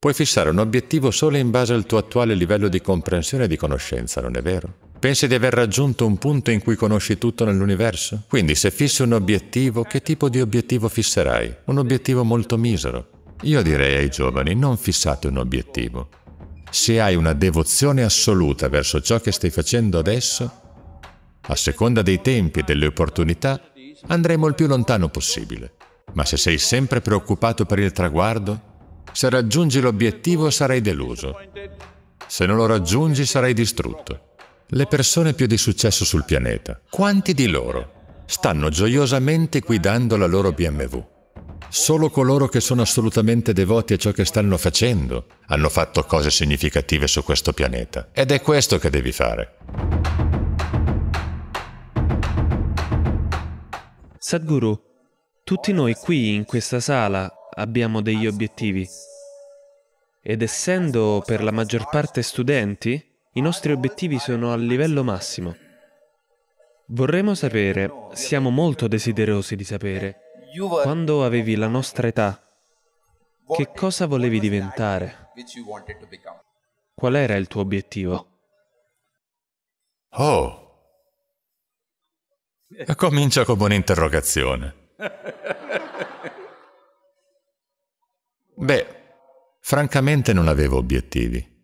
Puoi fissare un obiettivo solo in base al tuo attuale livello di comprensione e di conoscenza, non è vero? Pensi di aver raggiunto un punto in cui conosci tutto nell'universo? Quindi se fissi un obiettivo, che tipo di obiettivo fisserai? Un obiettivo molto misero. Io direi ai giovani, non fissate un obiettivo. Se hai una devozione assoluta verso ciò che stai facendo adesso, a seconda dei tempi e delle opportunità, andremo il più lontano possibile. Ma se sei sempre preoccupato per il traguardo, se raggiungi l'obiettivo sarai deluso. Se non lo raggiungi sarai distrutto. Le persone più di successo sul pianeta, quanti di loro stanno gioiosamente guidando la loro BMW? Solo coloro che sono assolutamente devoti a ciò che stanno facendo hanno fatto cose significative su questo pianeta. Ed è questo che devi fare. Sadhguru, tutti noi qui in questa sala abbiamo degli obiettivi. Ed essendo per la maggior parte studenti, i nostri obiettivi sono al livello massimo. Vorremmo sapere, siamo molto desiderosi di sapere, quando avevi la nostra età, che cosa volevi diventare? Qual era il tuo obiettivo? Oh! Comincia come un'interrogazione. Beh, francamente non avevo obiettivi.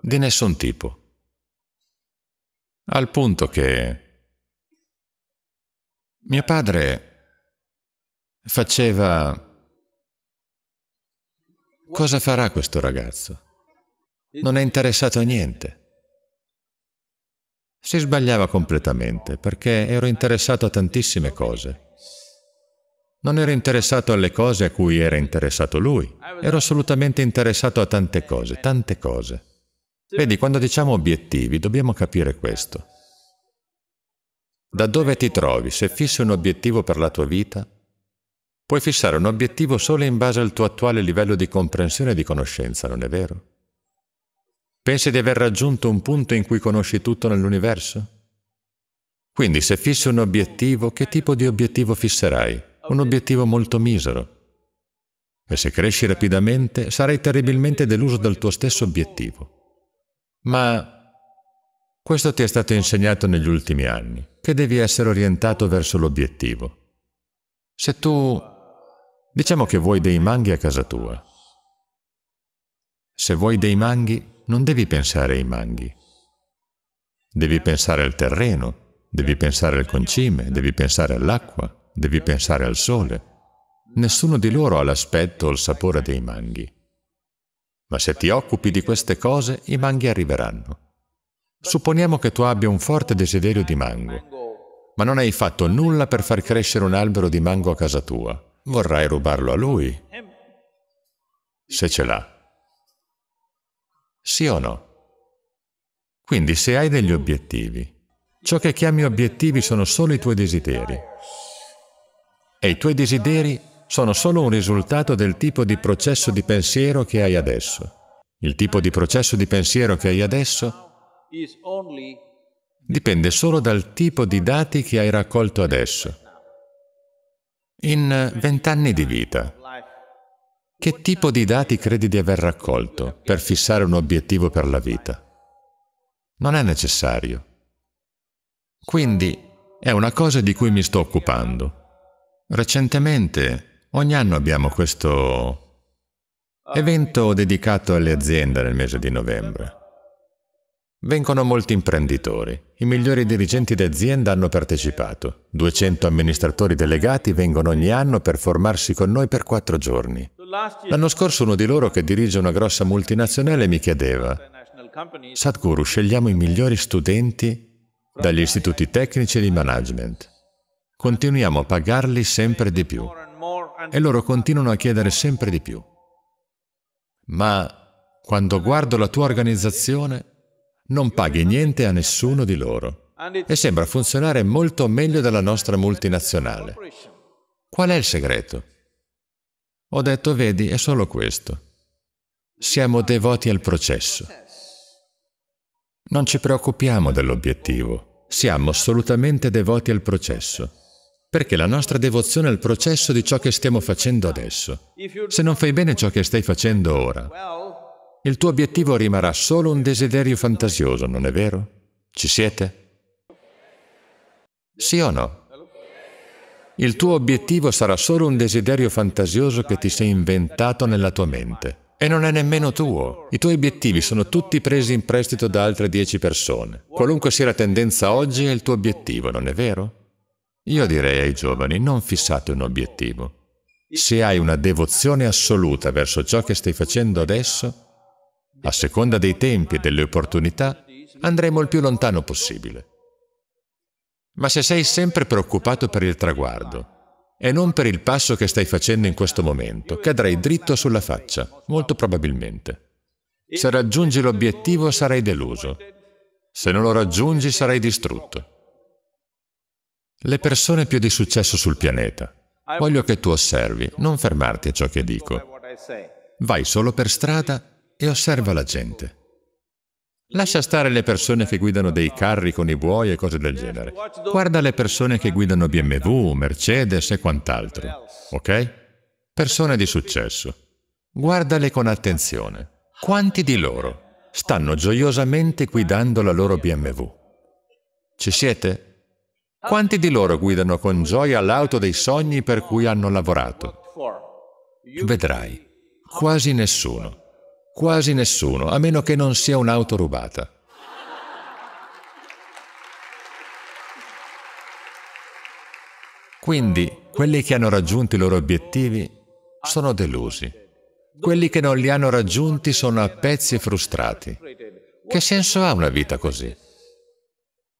Di nessun tipo. Al punto che mio padre faceva... Cosa farà questo ragazzo? Non è interessato a niente. Si sbagliava completamente perché ero interessato a tantissime cose. Non ero interessato alle cose a cui era interessato lui. Ero assolutamente interessato a tante cose, tante cose. Vedi, quando diciamo obiettivi, dobbiamo capire questo. Da dove ti trovi? Se fissi un obiettivo per la tua vita, puoi fissare un obiettivo solo in base al tuo attuale livello di comprensione e di conoscenza, non è vero? Pensi di aver raggiunto un punto in cui conosci tutto nell'universo? Quindi se fissi un obiettivo, che tipo di obiettivo fisserai? un obiettivo molto misero. E se cresci rapidamente, sarai terribilmente deluso dal tuo stesso obiettivo. Ma questo ti è stato insegnato negli ultimi anni, che devi essere orientato verso l'obiettivo. Se tu... diciamo che vuoi dei manghi a casa tua. Se vuoi dei manghi, non devi pensare ai manghi. Devi pensare al terreno, devi pensare al concime, devi pensare all'acqua, Devi pensare al sole. Nessuno di loro ha l'aspetto o il sapore dei manghi. Ma se ti occupi di queste cose, i manghi arriveranno. Supponiamo che tu abbia un forte desiderio di mango, ma non hai fatto nulla per far crescere un albero di mango a casa tua. Vorrai rubarlo a lui, se ce l'ha. Sì o no? Quindi se hai degli obiettivi, ciò che chiami obiettivi sono solo i tuoi desideri e i tuoi desideri sono solo un risultato del tipo di processo di pensiero che hai adesso. Il tipo di processo di pensiero che hai adesso dipende solo dal tipo di dati che hai raccolto adesso. In vent'anni di vita, che tipo di dati credi di aver raccolto per fissare un obiettivo per la vita? Non è necessario. Quindi è una cosa di cui mi sto occupando. Recentemente, ogni anno abbiamo questo evento dedicato alle aziende nel mese di novembre. Vengono molti imprenditori, i migliori dirigenti d'azienda hanno partecipato, 200 amministratori delegati vengono ogni anno per formarsi con noi per quattro giorni. L'anno scorso uno di loro che dirige una grossa multinazionale mi chiedeva, Sadhguru, scegliamo i migliori studenti dagli istituti tecnici e di management continuiamo a pagarli sempre di più e loro continuano a chiedere sempre di più. Ma quando guardo la tua organizzazione, non paghi niente a nessuno di loro e sembra funzionare molto meglio della nostra multinazionale. Qual è il segreto? Ho detto, vedi, è solo questo. Siamo devoti al processo. Non ci preoccupiamo dell'obiettivo, siamo assolutamente devoti al processo perché la nostra devozione è il processo di ciò che stiamo facendo adesso. Se non fai bene ciò che stai facendo ora, il tuo obiettivo rimarrà solo un desiderio fantasioso, non è vero? Ci siete? Sì o no? Il tuo obiettivo sarà solo un desiderio fantasioso che ti sei inventato nella tua mente. E non è nemmeno tuo. I tuoi obiettivi sono tutti presi in prestito da altre dieci persone. Qualunque sia la tendenza oggi è il tuo obiettivo, non è vero? Io direi ai giovani, non fissate un obiettivo. Se hai una devozione assoluta verso ciò che stai facendo adesso, a seconda dei tempi e delle opportunità, andremo il più lontano possibile. Ma se sei sempre preoccupato per il traguardo e non per il passo che stai facendo in questo momento, cadrai dritto sulla faccia, molto probabilmente. Se raggiungi l'obiettivo sarai deluso, se non lo raggiungi sarai distrutto. Le persone più di successo sul pianeta. Voglio che tu osservi, non fermarti a ciò che dico. Vai solo per strada e osserva la gente. Lascia stare le persone che guidano dei carri con i buoi e cose del genere. Guarda le persone che guidano BMW, Mercedes e quant'altro, ok? Persone di successo. Guardale con attenzione. Quanti di loro stanno gioiosamente guidando la loro BMW? Ci siete? Quanti di loro guidano con gioia l'auto dei sogni per cui hanno lavorato? Vedrai, quasi nessuno, quasi nessuno, a meno che non sia un'auto rubata. Quindi, quelli che hanno raggiunto i loro obiettivi sono delusi. Quelli che non li hanno raggiunti sono a pezzi frustrati. Che senso ha una vita così?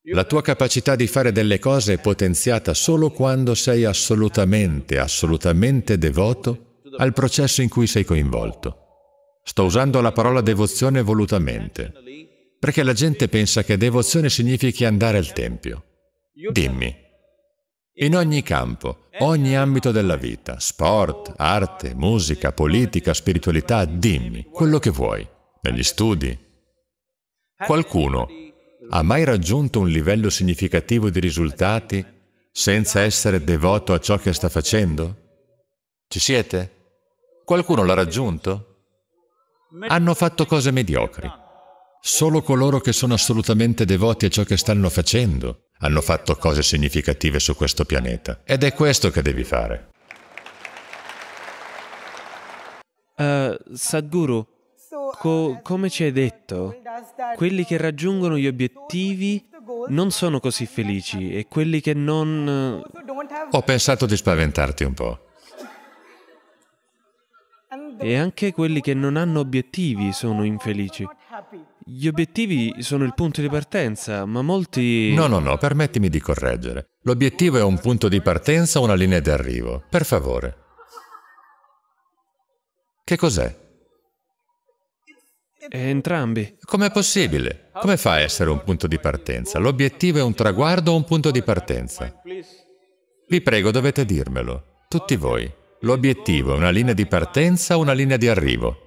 La tua capacità di fare delle cose è potenziata solo quando sei assolutamente, assolutamente devoto al processo in cui sei coinvolto. Sto usando la parola devozione volutamente, perché la gente pensa che devozione significhi andare al Tempio. Dimmi, in ogni campo, ogni ambito della vita, sport, arte, musica, politica, spiritualità, dimmi quello che vuoi, negli studi. Qualcuno ha mai raggiunto un livello significativo di risultati senza essere devoto a ciò che sta facendo? Ci siete? Qualcuno l'ha raggiunto? Hanno fatto cose mediocri. Solo coloro che sono assolutamente devoti a ciò che stanno facendo hanno fatto cose significative su questo pianeta. Ed è questo che devi fare. Uh, Sadhguru, co come ci hai detto, quelli che raggiungono gli obiettivi non sono così felici e quelli che non... Eh, Ho pensato di spaventarti un po'. E anche quelli che non hanno obiettivi sono infelici. Gli obiettivi sono il punto di partenza, ma molti... No, no, no, permettimi di correggere. L'obiettivo è un punto di partenza o una linea d'arrivo. Per favore. Che cos'è? Eh, entrambi. Com'è possibile? Come fa a essere un punto di partenza? L'obiettivo è un traguardo o un punto di partenza? Vi prego, dovete dirmelo, tutti voi. L'obiettivo è una linea di partenza o una linea di arrivo?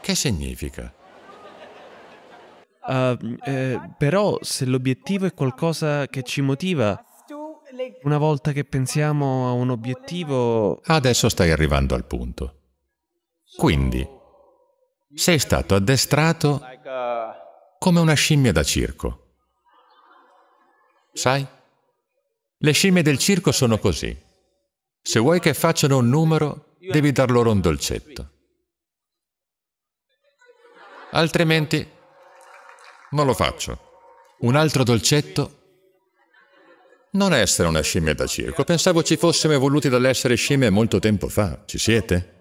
Che significa? Uh, eh, però se l'obiettivo è qualcosa che ci motiva, una volta che pensiamo a un obiettivo... Adesso stai arrivando al punto. Quindi, sei stato addestrato come una scimmia da circo. Sai? Le scimmie del circo sono così. Se vuoi che facciano un numero, devi dar loro un dolcetto. Altrimenti non lo faccio. Un altro dolcetto? Non essere una scimmia da circo. Pensavo ci fossimo evoluti dall'essere scimmie molto tempo fa. Ci siete?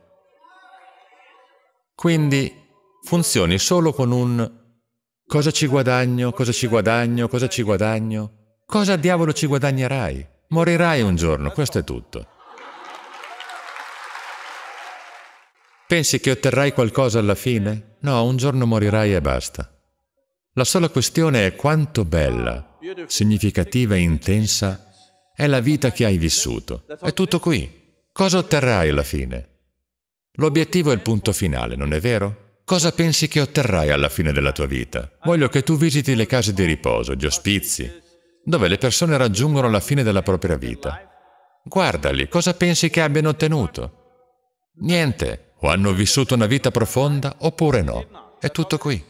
Quindi funzioni solo con un cosa ci guadagno, cosa ci guadagno, cosa ci guadagno, cosa diavolo ci guadagnerai? Morirai un giorno, questo è tutto. Pensi che otterrai qualcosa alla fine? No, un giorno morirai e basta. La sola questione è quanto bella, significativa e intensa è la vita che hai vissuto. È tutto qui. Cosa otterrai alla fine? L'obiettivo è il punto finale, non è vero? Cosa pensi che otterrai alla fine della tua vita? Voglio che tu visiti le case di riposo, gli ospizi, dove le persone raggiungono la fine della propria vita. Guardali, cosa pensi che abbiano ottenuto? Niente, o hanno vissuto una vita profonda oppure no. È tutto qui.